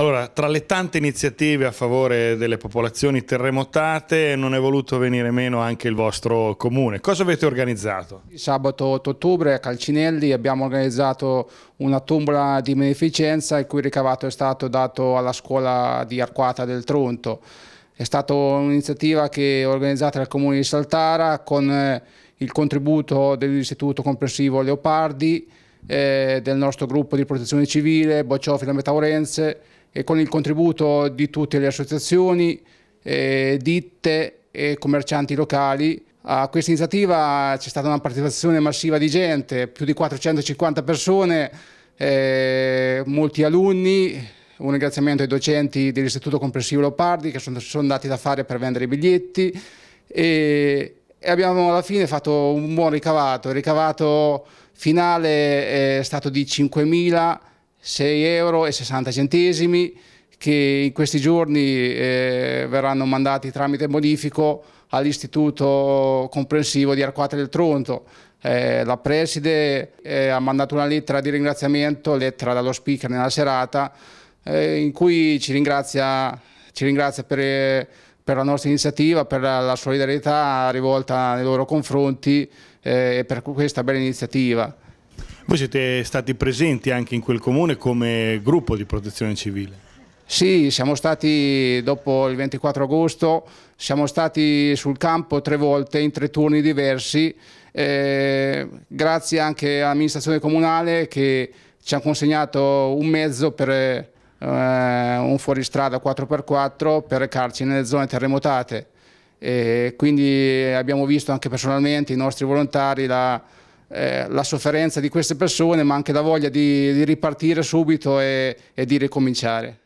Allora, tra le tante iniziative a favore delle popolazioni terremotate non è voluto venire meno anche il vostro comune. Cosa avete organizzato? Sabato 8 ottobre a Calcinelli abbiamo organizzato una tombola di beneficenza il cui ricavato è stato dato alla scuola di Arquata del Tronto. È stata un'iniziativa che è organizzata dal comune di Saltara con eh, il contributo dell'istituto comprensivo Leopardi, eh, del nostro gruppo di protezione civile, Bocciofila Metaurense, e con il contributo di tutte le associazioni, eh, ditte e commercianti locali. A questa iniziativa c'è stata una partecipazione massiva di gente, più di 450 persone, eh, molti alunni, un ringraziamento ai docenti dell'Istituto Comprensivo Leopardi che sono, sono andati da fare per vendere i biglietti e, e, abbiamo alla fine fatto un buon ricavato. Il ricavato finale è stato di 5.000 6,60 euro che in questi giorni eh, verranno mandati tramite modifico all'Istituto Comprensivo di Arquata del Tronto. Eh, la preside eh, ha mandato una lettera di ringraziamento, lettera dallo speaker nella serata, eh, in cui ci ringrazia, ci ringrazia per, eh, per, la nostra iniziativa, per la, la solidarietà rivolta nei loro confronti eh, e per questa bella iniziativa. Voi siete stati presenti anche in quel comune come gruppo di protezione civile? Sì, siamo stati dopo il 24 agosto, siamo stati sul campo tre volte in tre turni diversi, eh, grazie anche all'amministrazione comunale che ci ha consegnato un mezzo per eh, un fuoristrada 4x4 per recarci nelle zone terremotate. E quindi abbiamo visto anche personalmente i nostri volontari la, eh, la sofferenza di queste persone, ma anche la voglia di, di ripartire subito e, e di ricominciare.